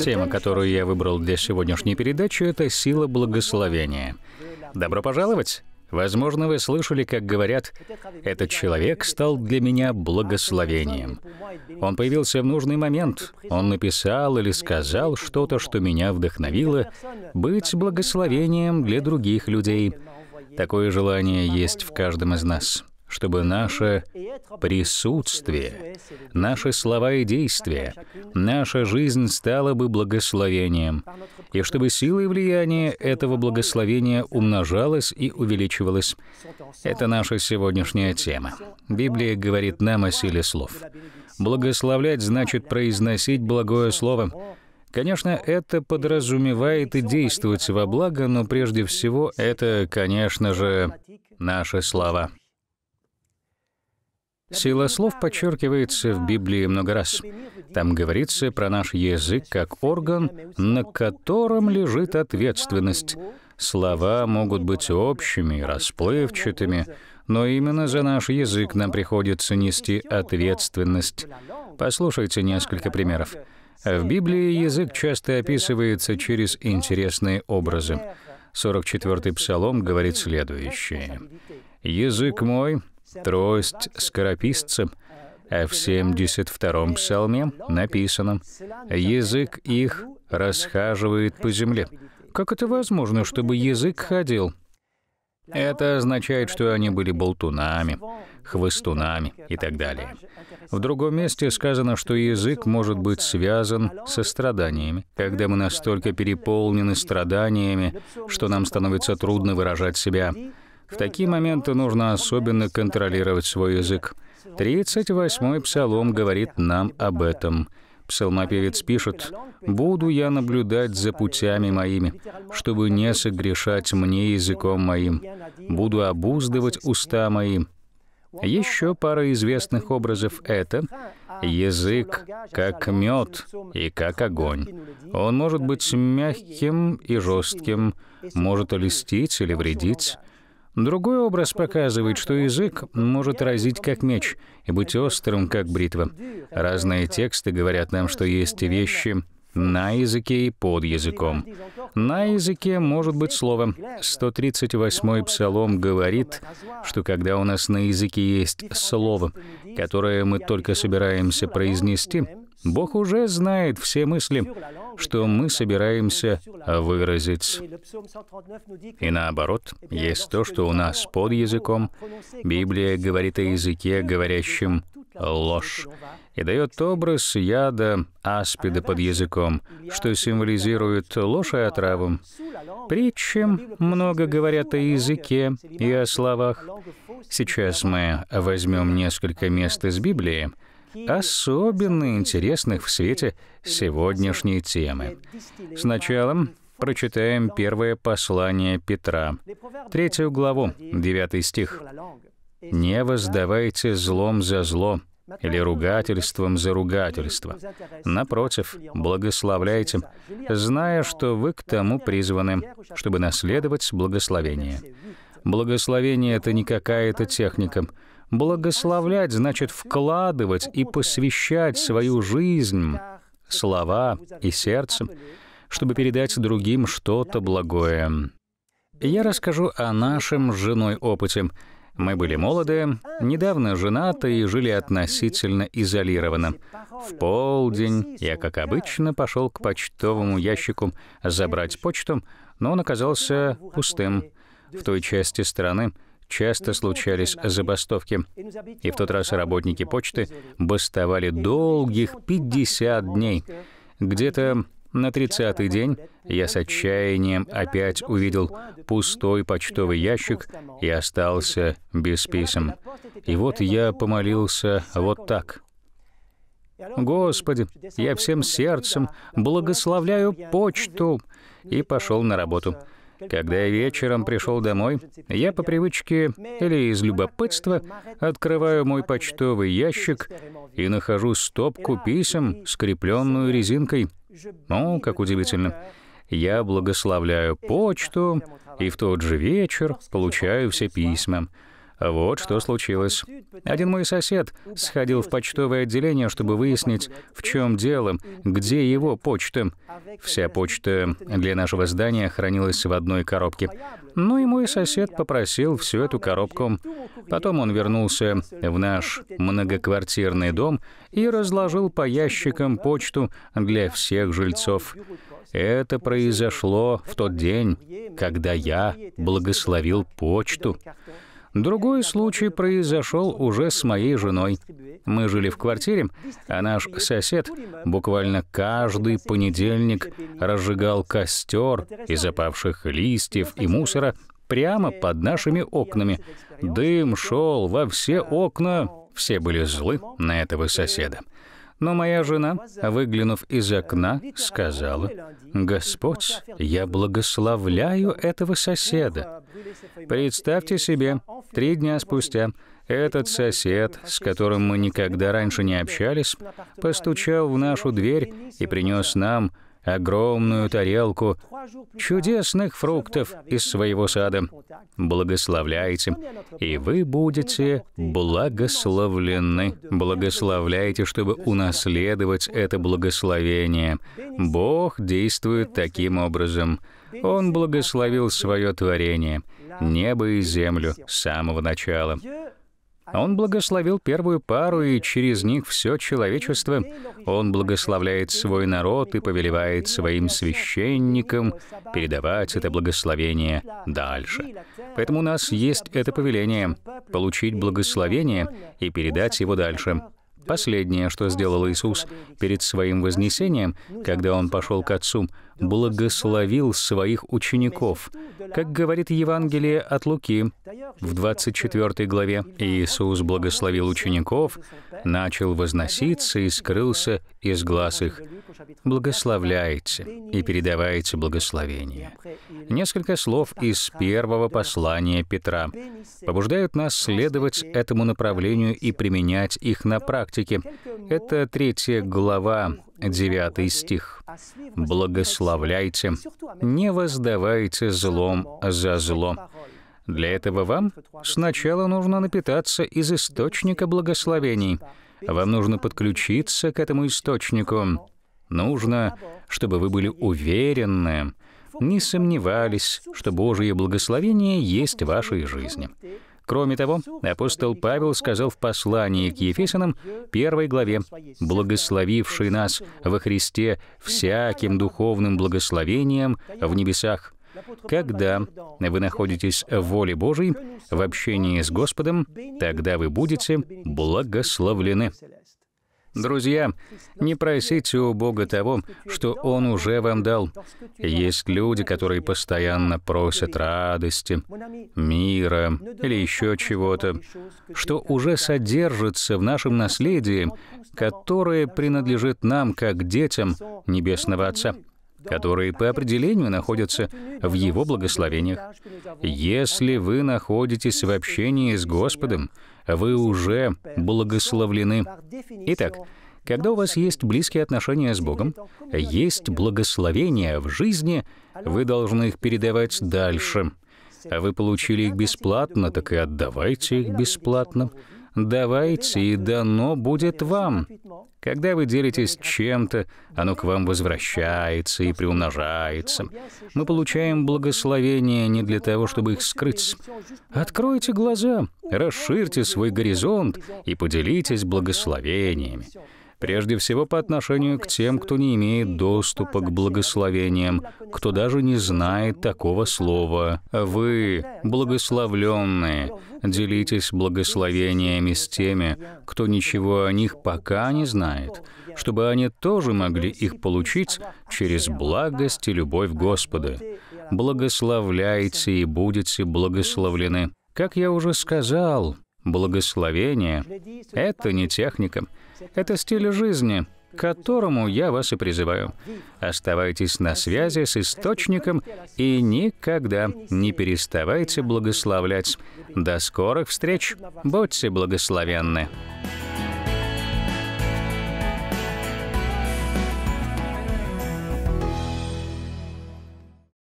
Тема, которую я выбрал для сегодняшней передачи, это сила благословения. Добро пожаловать! Возможно, вы слышали, как говорят, «Этот человек стал для меня благословением». Он появился в нужный момент. Он написал или сказал что-то, что меня вдохновило. Быть благословением для других людей. Такое желание есть в каждом из нас чтобы наше присутствие, наши слова и действия, наша жизнь стала бы благословением, и чтобы сила и влияние этого благословения умножалось и увеличивалось. Это наша сегодняшняя тема. Библия говорит нам о силе слов. Благословлять значит произносить благое слово. Конечно, это подразумевает и действовать во благо, но прежде всего это, конечно же, наши слова. Сила слов подчеркивается в Библии много раз. Там говорится про наш язык как орган, на котором лежит ответственность. Слова могут быть общими, расплывчатыми, но именно за наш язык нам приходится нести ответственность. Послушайте несколько примеров. В Библии язык часто описывается через интересные образы. 44-й псалом говорит следующее. «Язык мой трость скорописцем, а в 72-м псалме написано «Язык их расхаживает по земле». Как это возможно, чтобы язык ходил? Это означает, что они были болтунами, хвостунами и так далее. В другом месте сказано, что язык может быть связан со страданиями. Когда мы настолько переполнены страданиями, что нам становится трудно выражать себя, в такие моменты нужно особенно контролировать свой язык. 38-й псалом говорит нам об этом. Псалмопевец пишет, «Буду я наблюдать за путями моими, чтобы не согрешать мне языком моим. Буду обуздывать уста мои». Еще пара известных образов — это язык как мед и как огонь. Он может быть мягким и жестким, может листить или вредить, Другой образ показывает, что язык может разить как меч и быть острым, как бритва. Разные тексты говорят нам, что есть вещи на языке и под языком. На языке может быть слово. 138-й псалом говорит, что когда у нас на языке есть слово, которое мы только собираемся произнести, Бог уже знает все мысли, что мы собираемся выразить. И наоборот, есть то, что у нас под языком. Библия говорит о языке, говорящем ложь, и дает образ яда аспида под языком, что символизирует ложь и отраву. Причем много говорят о языке и о словах. Сейчас мы возьмем несколько мест из Библии, особенно интересных в свете сегодняшней темы. Сначала прочитаем первое послание Петра, третью главу, 9 стих. «Не воздавайте злом за зло или ругательством за ругательство. Напротив, благословляйте, зная, что вы к тому призваны, чтобы наследовать благословение». Благословение — это не какая-то техника — Благословлять значит вкладывать и посвящать свою жизнь, слова и сердце, чтобы передать другим что-то благое. Я расскажу о нашем с женой опыте. Мы были молоды, недавно женаты и жили относительно изолированно. В полдень я, как обычно, пошел к почтовому ящику забрать почту, но он оказался пустым в той части страны, часто случались забастовки. И в тот раз работники почты бастовали долгих 50 дней. Где-то на 30-й день я с отчаянием опять увидел пустой почтовый ящик и остался без писем. И вот я помолился вот так. «Господи, я всем сердцем благословляю почту!» и пошел на работу. Когда я вечером пришел домой, я по привычке или из любопытства открываю мой почтовый ящик и нахожу стопку писем, скрепленную резинкой. Ну, как удивительно. Я благословляю почту и в тот же вечер получаю все письма. Вот что случилось. Один мой сосед сходил в почтовое отделение, чтобы выяснить, в чем дело, где его почта. Вся почта для нашего здания хранилась в одной коробке. Ну и мой сосед попросил всю эту коробку. Потом он вернулся в наш многоквартирный дом и разложил по ящикам почту для всех жильцов. Это произошло в тот день, когда я благословил почту. Другой случай произошел уже с моей женой. Мы жили в квартире, а наш сосед буквально каждый понедельник разжигал костер из опавших листьев и мусора прямо под нашими окнами. Дым шел во все окна. Все были злы на этого соседа. Но моя жена, выглянув из окна, сказала, «Господь, я благословляю этого соседа». Представьте себе, три дня спустя этот сосед, с которым мы никогда раньше не общались, постучал в нашу дверь и принес нам огромную тарелку чудесных фруктов из своего сада. Благословляйте, и вы будете благословлены. Благословляйте, чтобы унаследовать это благословение. Бог действует таким образом. Он благословил свое творение, небо и землю, с самого начала. Он благословил первую пару, и через них все человечество. Он благословляет свой народ и повелевает своим священникам передавать это благословение дальше. Поэтому у нас есть это повеление — получить благословение и передать его дальше. Последнее, что сделал Иисус перед своим вознесением, когда он пошел к Отцу, благословил своих учеников. Как говорит Евангелие от Луки в 24 главе, Иисус благословил учеников, начал возноситься и скрылся из глаз их. Благословляйте и передавайте благословение. Несколько слов из первого послания Петра побуждают нас следовать этому направлению и применять их на практике. Это третья глава, девятый стих. «Благословляйте, не воздавайте злом за зло, для этого вам сначала нужно напитаться из источника благословений. Вам нужно подключиться к этому источнику. Нужно, чтобы вы были уверены, не сомневались, что Божие благословение есть в вашей жизни. Кроме того, апостол Павел сказал в послании к Ефесянам, первой главе, «Благословивший нас во Христе всяким духовным благословением в небесах». Когда вы находитесь в воле Божией, в общении с Господом, тогда вы будете благословлены. Друзья, не просите у Бога того, что Он уже вам дал. Есть люди, которые постоянно просят радости, мира или еще чего-то, что уже содержится в нашем наследии, которое принадлежит нам как детям Небесного Отца которые по определению находятся в Его благословениях. Если вы находитесь в общении с Господом, вы уже благословлены. Итак, когда у вас есть близкие отношения с Богом, есть благословения в жизни, вы должны их передавать дальше. А Вы получили их бесплатно, так и отдавайте их бесплатно. Давайте, и дано будет вам. Когда вы делитесь чем-то, оно к вам возвращается и приумножается. Мы получаем благословение не для того, чтобы их скрыть. Откройте глаза, расширьте свой горизонт и поделитесь благословениями прежде всего по отношению к тем, кто не имеет доступа к благословениям, кто даже не знает такого слова. Вы, благословленные, делитесь благословениями с теми, кто ничего о них пока не знает, чтобы они тоже могли их получить через благость и любовь Господа. Благословляйте и будете благословлены. Как я уже сказал, благословение — это не техника — это стиль жизни, к которому я вас и призываю. Оставайтесь на связи с Источником и никогда не переставайте благословлять. До скорых встреч! Будьте благословенны!